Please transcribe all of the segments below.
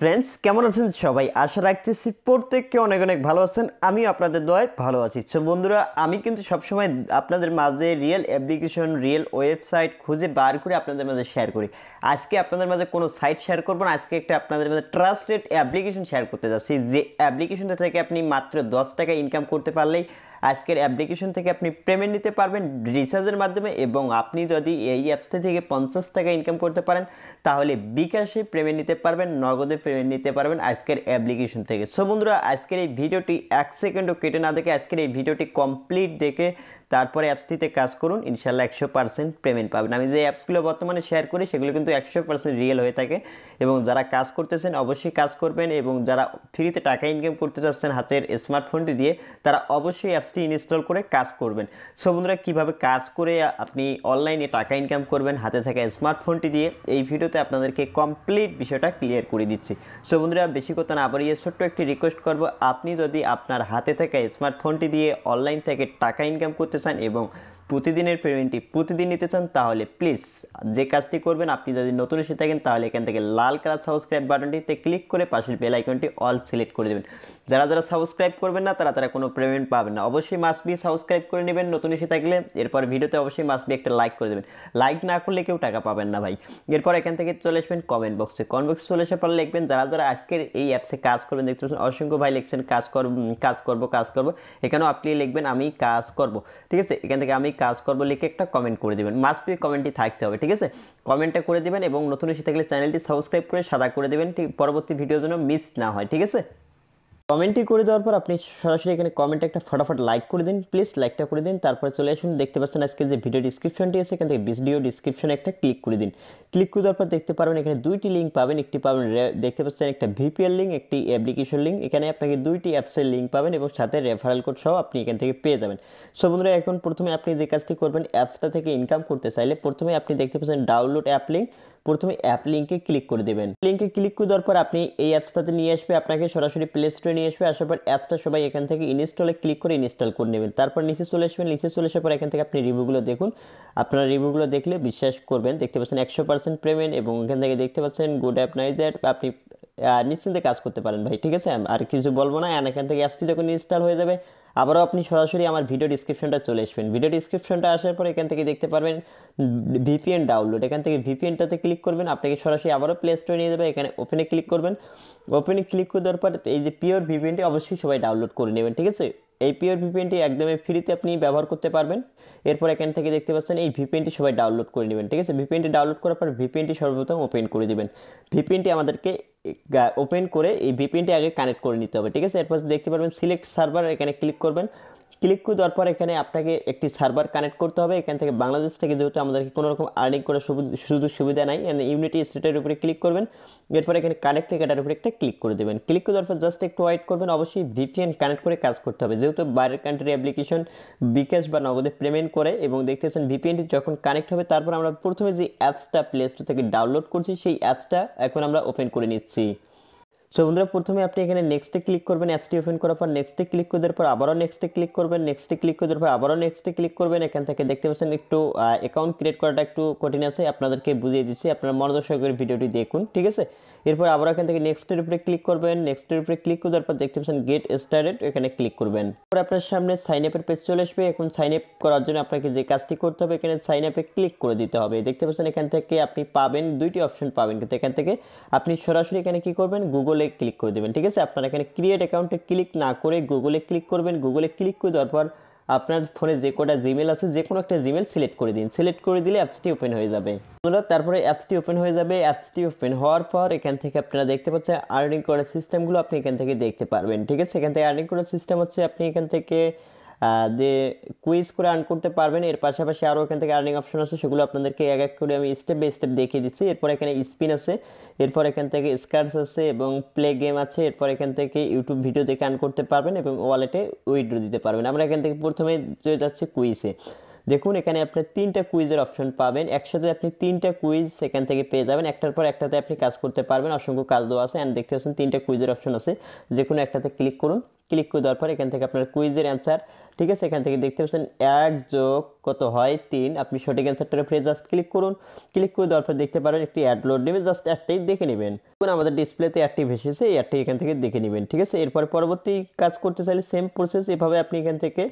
friends কেমন আছেন সবাই আশা রাখতেছি প্রত্যেককে অনেক অনেক ভালো আছেন আমি আপনাদের দয় ভালো আছি সো বন্ধুরা আমি কিন্তু সবসময় আপনাদের মাঝে রিয়েল অ্যাপ্লিকেশন রিয়েল ওয়েবসাইট খুঁজে বার করে আপনাদের মাঝে শেয়ার করি আজকে আপনাদের মাঝে কোনো সাইট শেয়ার করবো না আজকে একটা আপনাদের মাঝে ট্রান্সলেট অ্যাপ্লিকেশন শেয়ার করতে যাচ্ছি যে অ্যাপ্লিকেশনটা থেকে আপনি মাত্র দশ টাকা ইনকাম করতে পারলেই আজকের অ্যাপ্লিকেশন থেকে আপনি পেমেন্ট নিতে পারবেন রিচার্জের মাধ্যমে এবং আপনি যদি এই অ্যাপসটি থেকে পঞ্চাশ টাকা ইনকাম করতে পারেন তাহলে বিকাশে পেমেন্ট নিতে পারবেন নগদে পেমেন্ট নিতে পারবেন আজকের অ্যাপ্লিকেশন থেকে সো বন্ধুরা আজকের এই ভিডিওটি এক সেকেন্ডও কেটে না দেখে আজকের এই ভিডিওটি কমপ্লিট দেখে তারপরে অ্যাপসটিতে কাজ করুন ইনশাল্লাহ একশো পার্সেন্ট পেমেন্ট পাবেন আমি যে অ্যাপসগুলো বর্তমানে শেয়ার করি সেগুলো কিন্তু একশো পার্সেন্ট রিয়েল হয়ে থাকে এবং যারা কাজ করতেছেন অবশ্যই কাজ করবেন এবং যারা ফ্রিতে টাকা ইনকাম করতে চাচ্ছেন হাতের স্মার্টফোনটি দিয়ে তারা অবশ্যই অ্যাপস অ্যাপসটি ইনস্টল করে কাজ করবেন সো বন্ধুরা কীভাবে কাজ করে আপনি অনলাইনে টাকা ইনকাম করবেন হাতে থাকা স্মার্টফোনটি দিয়ে এই ভিডিওতে আপনাদেরকে কমপ্লিট বিষয়টা ক্লিয়ার করে দিচ্ছি সো বন্ধুরা বেশি কথা না বলিয়ে ছোট্ট একটি রিকোয়েস্ট করব আপনি যদি আপনার হাতে থাকা স্মার্টফোনটি দিয়ে অনলাইন থেকে টাকা ইনকাম করতে চান এবং প্রতিদিনের পেমেন্টটি প্রতিদিন নিতে চান তাহলে প্লিজ যে কাজটি করবেন আপনি যদি নতুন এসে থাকেন তাহলে এখান থেকে লাল কালার সাবস্ক্রাইব বাটনটিতে ক্লিক করে পাশের বেল আইকনটি অল সিলেক্ট করে দেবেন যারা যারা সাবস্ক্রাইব করবেন না তারা তারা কোনো পেমেন্ট পাবেন না অবশ্যই মাসবি সাবস্ক্রাইব করে নেবেন নতুন এসে থাকলে এরপর ভিডিওতে অবশ্যই মাসবি একটা লাইক করে দেবেন লাইক না করলে কেউ টাকা পাবেন না ভাই এরপর এখান থেকে চলে আসবেন কমেন্ট বক্সে কমেন্ট বক্সে চলে আসার পর লিখবেন যারা যারা আজকের এই অ্যাপসে কাজ করবেন দেখতে পাচ্ছেন অসংখ্য ভাই লিখছেন কাজ করব কাজ করব কাজ করব এখানেও আপনি লিখবেন আমি কাজ করব ঠিক আছে এখান থেকে আমি কাজ করবো লিখে একটা কমেন্ট করে দেবেন মাস্ট বি কমেন্টটি থাকতে হবে ঠিক আছে কমেন্টটা করে দেবেন এবং নতুন এসে থাকলে চ্যানেলটি সাবস্ক্রাইব করে সাদা করে দেবেন ঠিক পরবর্তী ভিডিও জন্য মিস না হয় ঠিক আছে কমেন্টই করে দেওয়ার পর আপনি সরাসরি এখানে কমেন্টে একটা ফটাফট লাইক করে দিন প্লিজ লাইকটা করে দিন তারপরে চলে আসুন দেখতে পাচ্ছেন আজকে যে ভিডিও ডিসক্রিপশনটি আছে এখান থেকে ভিডিও ডিসক্রিপশনে একটা ক্লিক করে দিন ক্লিক করে দেওয়ার পর দেখতে পারবেন এখানে দুইটি লিঙ্ক পাবেন একটি পাবেন দেখতে পাচ্ছেন একটা ভিপিএল লিঙ্ক একটি অ্যাপ্লিকেশন লিঙ্ক এখানে আপনাকে দুইটি অ্যাপসের লিঙ্ক পাবেন এবং সাথে রেফারেল কোড সহ আপনি এখান থেকে পেয়ে যাবেন সো বন্ধুরা এখন প্রথমে আপনি যে কাজটি করবেন অ্যাপসটা থেকে ইনকাম করতে চাইলে প্রথমে আপনি দেখতে পাচ্ছেন ডাউনলোড অ্যাপ লিঙ্ক প্রথমে অ্যাপ লিঙ্কে ক্লিক করে দেবেন লিঙ্কে ক্লিক করে দেওয়ার পর আপনি এই অ্যাপসটাতে নিয়ে আসবে আপনাকে সরাসরি প্লে স্টোরে নিয়ে আসবে আসার পর অ্যাপসটা সবাই এখান থেকে ইনস্টলে ক্লিক করে ইনস্টল করে নেবেন তারপর নিচে চলে আসবেন নিচে চলে আসার পর এখান থেকে আপনি রিভিউগুলো দেখুন আপনার রিভিউগুলো দেখলে বিশ্বাস করবেন দেখতে পাচ্ছেন একশো পার্সেন্ট পেমেন্ট এবং এখান থেকে দেখতে পাচ্ছেন গুড অ্যাপ নাইজার আপনি নিশ্চিন্তে কাজ করতে পারেন ভাই ঠিক আছে আর কিছু বলবো না এখান থেকে অ্যাপসটি যখন ইনস্টল হয়ে যাবে আবারও আপনি সরাসরি আমার ভিডিও ডিসক্রিপশনটা চলে আসবেন ভিডিও ডিসক্রিপশনটা আসার পর এখান থেকে দেখতে পারবেন ভিপিএন ডাউনলোড এখান থেকে ভিপিএনটাতে ক্লিক করবেন আপনাকে সরাসরি আবারও প্লে স্টোরে নিয়ে যাবে এখানে ওপেনে ক্লিক করবেন ওপেনে ক্লিক করে দেওয়ার পর এই যে পিওর ভিপিএনটি অবশ্যই সবাই ডাউনলোড করে নেবেন ঠিক আছে এই পিওর ভিপিএনটি একদমই ফ্রিতে আপনি ব্যবহার করতে পারবেন এরপর এখান থেকে দেখতে পাচ্ছেন এই ভিপিএনটি সবাই ডাউনলোড করে নেবেন ঠিক আছে ভিপিএনটি ডাউনলোড করার পর ভিপিএনটি সর্বপ্রথম ওপেন করে দেবেন ভিপিএনটি আমাদেরকে ওপেন করে এই ভিপিএনটি আগে কানেক্ট করে নিতে হবে ঠিক আছে এরপর দেখতে পারবেন সিলেক্ট সার্ভার এখানে ক্লিক করবেন ক্লিক করে দেওয়ার পর এখানে আপনাকে একটি সার্ভার কানেক্ট করতে হবে এখান থেকে বাংলাদেশ থেকে যেহেতু আমাদেরকে কোনো রকম আর্নিং করার সুযোগ সুবিধা নাই ইউনিটি স্টেটের উপরে ক্লিক করবেন এরপর এখানে কানেক্ট থেকে এটার উপরে একটা ক্লিক করে দেবেন ক্লিক করে দেওয়ার পর জাস্ট একটু ওয়েট করবেন অবশ্যই ভিপিএন কানেক্ট করে কাজ করতে হবে যেহেতু বাইরের কান্ট্রি অ্যাপ্লিকেশন বিকাশ বা নগদে পেমেন্ট করে এবং দেখতে পাচ্ছেন ভিপিএনটি যখন কানেক্ট হবে তারপর আমরা প্রথমে যে অ্যাপসটা প্লে স্টোর থেকে ডাউনলোড করছি সেই অ্যাপসটা এখন আমরা ওপেন করে নিচ্ছি সো বন্ধুরা প্রথমে আপনি এখানে নেক্সটে ক্লিক করবেন অ্যাপসটি ওপেন করার পর নেক্সটে ক্লিক করে দেওয়ার পর আবারও নেক্সটে ক্লিক করবেন নেক্সটে ক্লিক করে দেওয়ার পর আবারও নেক্সটে ক্লিক করবেন এখান থেকে দেখতে পাচ্ছেন একটু অ্যাকাউন্ট ক্রিয়েট করাটা একটু কঠিন আছে আপনাদেরকে বুঝিয়ে দিচ্ছি আপনারা মনোযোগ সহকারে ভিডিওটি দেখুন ঠিক আছে এরপর আবার এখান থেকে নেক্সটের উপরে ক্লিক করবেন নেক্সটের উপরে ক্লিক করে দেওয়ার পর দেখতে পাচ্ছেন গেট স্টার্টেড এখানে ক্লিক করবেন এরপর আপনার সামনে সাইন আপের পেজ চলে আসবে এখন সাইন আপ করার জন্য আপনাকে যে কাজটি করতে হবে এখানে সাইন আপে ক্লিক করে দিতে হবে দেখতে পাচ্ছেন এখান থেকে আপনি পাবেন দুইটি অপশন পাবেন কিন্তু এখান থেকে আপনি সরাসরি এখানে কি করবেন গুগল গুগলে ক্লিক করে দেবেন ঠিক আছে আপনারা এখানে ক্রিয়েট অ্যাকাউন্টে ক্লিক না করে গুগলে ক্লিক করবেন গুগলে ক্লিক করে দেওয়ার পর আপনার ফোনে যে কটা জিমেল আছে যে কোনো একটা জিমেল সিলেক্ট করে দিন সিলেক্ট করে দিলে অ্যাপসটি ওপেন হয়ে যাবে আপনারা তারপরে অ্যাপসটি ওপেন হয়ে যাবে অ্যাপসটি ওপেন হওয়ার পর এখান থেকে আপনারা দেখতে পাচ্ছেন আর্নিং করার সিস্টেমগুলো আপনি এখান থেকে দেখতে পারবেন ঠিক আছে এখান থেকে আর্নিং করার সিস্টেম হচ্ছে আপনি এখান থেকে যে কুইজ করে আর্ন করতে পারবেন এর পাশাপাশি আরও এখান থেকে আর্নিং অপশন আছে সেগুলো আপনাদেরকে এক এক করে আমি স্টেপ বাই স্টেপ দেখিয়ে দিচ্ছি এরপর এখানে স্পিন আছে এরপর এখান থেকে স্কার্স আছে এবং প্লে গেম আছে এরপর এখান থেকে ইউটিউব ভিডিও দেখে আর্ন করতে পারবেন এবং ওয়ালেটে উইড্রো দিতে পারবেন আমরা এখান থেকে প্রথমে চলে যাচ্ছি কুইজে দেখুন এখানে আপনি তিনটা কুইজের অপশন পাবেন একসাথে আপনি তিনটা কুইজ সেখান থেকে পেয়ে যাবেন একটার পর একটাতে আপনি কাজ করতে পারবেন অসংখ্য কাজ দেওয়া আছে অ্যান্ড দেখতে পাচ্ছেন তিনটা কুইজের অপশন আছে যে কোনো একটাতে ক্লিক করুন ক্লিক করে দেওয়ার পর এখান থেকে আপনার কুইজের অ্যান্সার ঠিক আছে এখান থেকে দেখতে পাচ্ছেন এক যোগ কত হয় তিন আপনি সঠিক অ্যান্সারটার উপরে জাস্ট ক্লিক করুন ক্লিক করে দেওয়ার পর দেখতে পারেন একটি অ্যাড লোড নেবে জাস্ট অ্যাডটাই দেখে নেবেন এখন আমাদের ডিসপ্লেতে অ্যাডটি ভেসেছে এই অ্যাডটি এখান থেকে দেখে নেবেন ঠিক আছে এরপর পরবর্তী কাজ করতে চাইলে সেম প্রসেস এভাবে আপনি এখান থেকে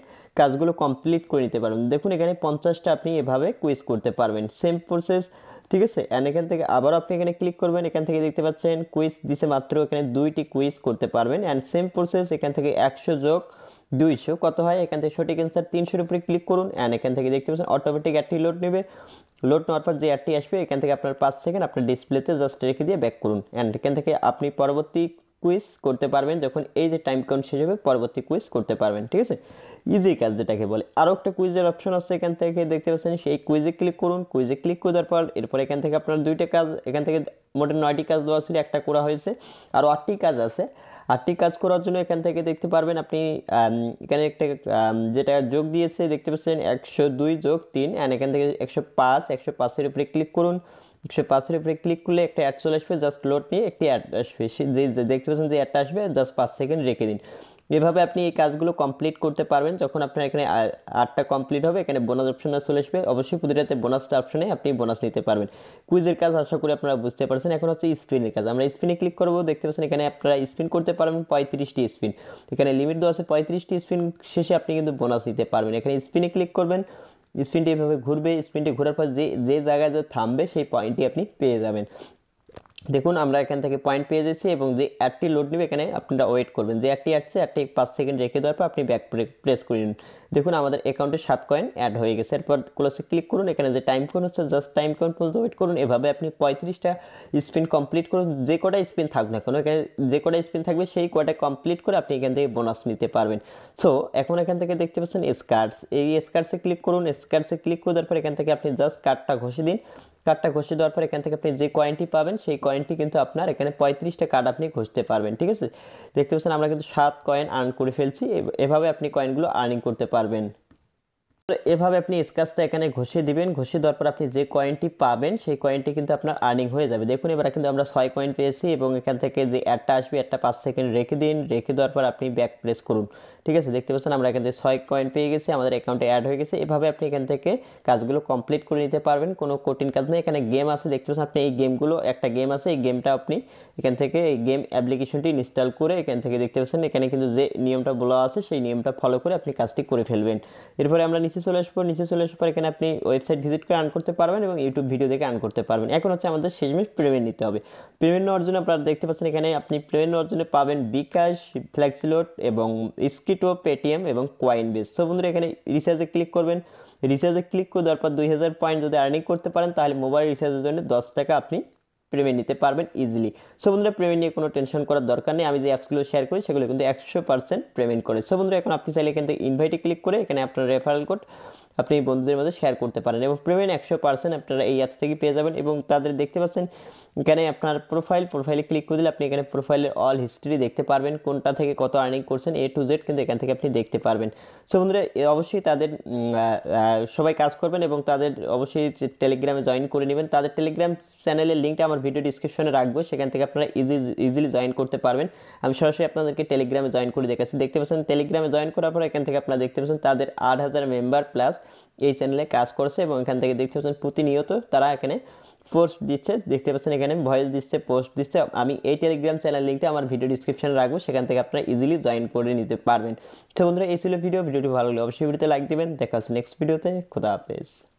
কাজগুলো কমপ্লিট করে নিতে পারবেন দেখুন এখানে পঞ্চাশটা আপনি এভাবে কুইজ করতে পারবেন সেম প্রসেস ঠিক আছে এন্ড এখান থেকে আবার আপনি এখানে ক্লিক করবেন এখান থেকে দেখতে পাচ্ছেন কুইজ দিছে মাত্র এখানে দুইটি কুইজ করতে পারবেন অ্যান্ড সেম প্রসেস এখান থেকে একশো যোগ দুইশো কত হয় এখান থেকে সঠিক অ্যান্সার তিনশোর উপরে ক্লিক করুন অ্যান্ড এখান থেকে দেখতে পাচ্ছেন অটোমেটিক অ্যাডটি লোড নেবে লোড নেওয়ার পর যে অ্যাডটি আসবে এখান থেকে আপনার পাঁচ সেকেন্ড আপনার ডিসপ্লেতে জাস্ট রেখে দিয়ে ব্যাক করুন অ্যান্ড এখান থেকে আপনি পরবর্তী কুইজ করতে পারবেন যখন এই যে টাইম কাউন্ট শেষ হবে পরবর্তী কুইজ করতে পারবেন ঠিক আছে ইজি কাজ যেটাকে বলে আরও একটা কুইজের অপশন আছে এখান থেকে দেখতে পাচ্ছেন সেই কুইজে ক্লিক করুন কুইজে ক্লিক করার পর এরপর এখান থেকে আপনার দুইটা কাজ এখান থেকে মোটে নয়টি কাজ দেওয়া ছিল একটা করা হয়েছে আরও আটটি কাজ আছে আটটি কাজ করার জন্য এখান থেকে দেখতে পারবেন আপনি এখানে একটা যেটা যোগ দিয়েছে দেখতে পাচ্ছেন একশো দুই যোগ তিন অ্যান্ড এখান থেকে একশো পাঁচ একশো পাঁচের উপরে ক্লিক করুন একশো পাঁচের উপরে ক্লিক করলে একটা অ্যাড চলে আসবে জাস্ট লোড নিয়ে একটি অ্যাড আসবে সে যে দেখতে পাচ্ছেন যে অ্যাডটা আসবে জাস্ট পাঁচ সেকেন্ড রেখে দিন এভাবে আপনি এই কাজগুলো কমপ্লিট করতে পারবেন যখন আপনার এখানে আটটা কমপ্লিট হবে এখানে বোনাস অপশনটা চলে আসবে অবশ্যই প্রতিটাতে বোনাসটা অপশনে আপনি বোনাস নিতে পারবেন কুইজের কাজ আশা করি আপনারা বুঝতে পারছেন এখন হচ্ছে স্পিনের কাজ আমরা স্পিনে ক্লিক করবো দেখতে পাচ্ছেন এখানে আপনারা স্পিন করতে পারবেন পঁয়ত্রিশটি স্পিন এখানে লিমিট দেওয়া আছে পঁয়ত্রিশটি স্পিন শেষে আপনি কিন্তু বোনাস নিতে পারবেন এখানে স্পিনে ক্লিক করবেন স্পিনটি এভাবে ঘুরবে স্পিনটি ঘোরার পর যে যে জায়গায় যে থামবে সেই পয়েন্টটি আপনি পেয়ে যাবেন দেখুন আমরা এখান থেকে পয়েন্ট পেয়ে যাচ্ছি এবং যে অ্যাডটি লোড নেবে এখানে আপনারা ওয়েট করবেন যে অ্যাডটি আসছে অ্যাডটি পাঁচ সেকেন্ড রেখে দেওয়ার পর আপনি ব্যাক প্রেস করে নিন দেখুন আমাদের অ্যাকাউন্টে সাত কয়েন অ্যাড হয়ে গেছে এরপর ক্লোসে ক্লিক করুন এখানে যে টাইম কয়েন হচ্ছে জাস্ট টাইম কয়েন পর্যন্ত ওয়েট করুন এভাবে আপনি পঁয়ত্রিশটা স্পিন কমপ্লিট করুন যে কটা স্পিন থাকবে না কেন এখানে যে কটা স্পিন থাকবে সেই কটা কমপ্লিট করে আপনি এখান থেকে বোনাস নিতে পারবেন সো এখন এখান থেকে দেখতে পাচ্ছেন স্কার্টস এই স্কার্টসে ক্লিক করুন স্কার্টসে ক্লিক করে দেওয়ার পর এখান থেকে আপনি জাস্ট কার্ডটা ঘষে দিন কার্ডটা ঘষে দেওয়ার পর এখান থেকে আপনি যে কয়েনটি পাবেন সেই কয়েনটি কিন্তু আপনার এখানে পঁয়ত্রিশটা কার্ড আপনি ঘষতে পারবেন ঠিক আছে দেখতে পাচ্ছেন আমরা কিন্তু সাত কয়েন আর্ন করে ফেলছি এভাবে আপনি কয়েনগুলো আর্নিং করতে পারবেন এভাবে আপনি স্ক্যাচটা এখানে ঘষিয়ে দিবেন ঘষিয়ে দেওয়ার পর আপনি যে কয়েনটি পাবেন সেই কয়েনটি কিন্তু আপনার আর্নিং হয়ে যাবে দেখুন এবার কিন্তু আমরা ছয় কয়েন পেয়েছি এবং এখান থেকে যে অ্যাডটা আসবে অ্যাডটা পাঁচ সেকেন্ড রেখে দিন রেখে দেওয়ার পর আপনি ব্যাক প্রেস করুন ঠিক আছে দেখতে পাচ্ছেন আমরা এখান থেকে ছয় কয়েন পেয়ে গেছি আমাদের অ্যাকাউন্টে অ্যাড হয়ে গেছে এভাবে আপনি এখান থেকে কাজগুলো কমপ্লিট করে নিতে পারবেন কোনো কঠিন কাজ নেই এখানে গেম আছে দেখতে পাচ্ছেন আপনি এই গেমগুলো একটা গেম আছে এই গেমটা আপনি এখান থেকে এই গেম অ্যাপ্লিকেশনটি ইনস্টল করে এখান থেকে দেখতে পাচ্ছেন এখানে কিন্তু যে নিয়মটা বলা আছে সেই নিয়মটা ফলো করে আপনি কাজটি করে ফেলবেন এরপরে আমরা নিচে নিচে চলে আসবো নিচে চলে আসার পর এখানে আপনি ওয়েবসাইট ভিজিট করে আর্ন করতে পারবেন এবং ইউটিউব ভিডিও দেখে আর্ন করতে পারবেন এখন হচ্ছে আমাদের শেষমেশ পেমেন্ট নিতে হবে পেমেন্ট নেওয়ার জন্য আপনারা দেখতে পাচ্ছেন এখানে আপনি পেমেন্ট নেওয়ার জন্য পাবেন বিকাশ ফ্ল্যাক্সিলোড এবং স্কিটো পেটিএম এবং কয়েন বেস সো বন্ধুরা এখানে রিচার্জে ক্লিক করবেন রিচার্জে ক্লিক করে দেওয়ার পর দুই হাজার পয়েন্ট যদি আর্নিং করতে পারেন তাহলে মোবাইল রিচার্জের জন্য দশ টাকা আপনি প্রেমে নিতে পারবেন ইজিলি সো বন্ধুরা প্রেমে নিয়ে কোনো টেনশন করার দরকার নেই আমি যে অ্যাপসগুলো শেয়ার করি সেগুলো কিন্তু একশো পার্সেন্ট পেমেন্ট করে সো বন্ধুরা এখন আপনি চাইলে কিন্তু ইনভাইটে ক্লিক করে এখানে আপনার রেফারেল কোড আপনি বন্ধুদের মধ্যে শেয়ার করতে পারেন এবং পেমেন্ট একশো পার্সেন্ট আপনারা এই অ্যাপস থেকে পেয়ে যাবেন এবং তাদের দেখতে পাচ্ছেন এখানে আপনার প্রোফাইল প্রোফাইলে ক্লিক করে দিলে আপনি এখানে প্রোফাইলের অল হিস্ট্রি দেখতে পারবেন কোনটা থেকে কত আর্নিং করছেন এ টু জেড কিন্তু এখান থেকে আপনি দেখতে পারবেন সো বন্ধুরা অবশ্যই তাদের সবাই কাজ করবেন এবং তাদের অবশ্যই টেলিগ্রামে জয়েন করে নেবেন তাদের টেলিগ্রাম চ্যানেলের লিঙ্কটা আমার আমার ভিডিও ডিসক্রিপশনে রাখবো সেখান থেকে আপনারা ইজি ইজিলি জয়েন করতে পারবেন আমি সরাসরি আপনাদেরকে টেলিগ্রামে জয়েন করে দেখাচ্ছি দেখতে পাচ্ছেন টেলিগ্রামে জয়েন করার পর এখান থেকে আপনারা দেখতে পাচ্ছেন তাদের আট হাজার মেম্বার প্লাস এই চ্যানেলে কাজ করছে এবং এখান থেকে দেখতে পাচ্ছেন প্রতিনিয়ত তারা এখানে পোস্ট দিচ্ছে দেখতে পাচ্ছেন এখানে ভয়েস দিচ্ছে পোস্ট দিচ্ছে আমি এই টেলিগ্রাম চ্যানেল লিঙ্কটা আমার ভিডিও ডিসক্রিপশানে রাখবো সেখান থেকে আপনারা ইজিলি জয়েন করে নিতে পারবেন তো বন্ধুরা এই ছিল ভিডিও ভিডিওটি ভালো লাগলে অবশ্যই ভিডিওতে লাইক দেবেন দেখা হচ্ছে নেক্সট ভিডিওতে খোদা হাফেজ